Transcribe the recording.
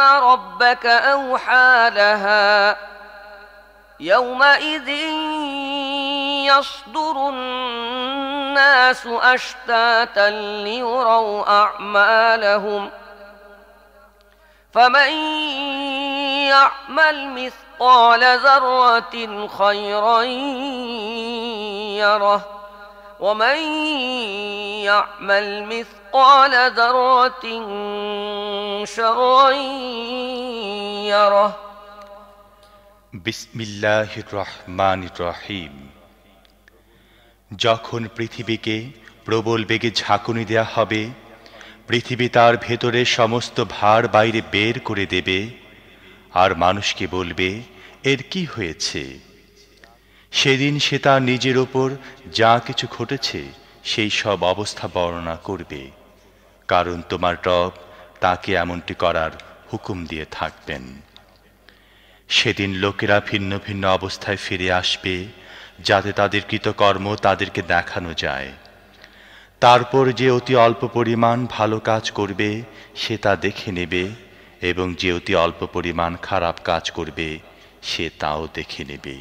ربك أوحى لها يومئذ يصدر الناس أشتاتا ليروا أعمالهم فمن يعمل مثقال ذرة خيرا يره যখন পৃথিবীকে প্রবল বেগে ঝাঁকুনি দেয়া হবে পৃথিবী তার ভেতরে সমস্ত ভার বাইরে বের করে দেবে আর মানুষকে বলবে এর কি হয়েছে সেদিন সে তার নিজের ওপর যা কিছু ঘটেছে সেই সব অবস্থা বর্ণনা করবে কারণ তোমার টপ তাকে এমনটি করার হুকুম দিয়ে থাকবেন সেদিন লোকেরা ভিন্ন ভিন্ন অবস্থায় ফিরে আসবে যাতে তাদের কৃতকর্ম তাদেরকে দেখানো যায় তারপর যে অতি অল্প পরিমাণ ভালো কাজ করবে সে তা দেখে নেবে এবং যে অতি অল্প পরিমাণ খারাপ কাজ করবে সে তাও দেখে নেবে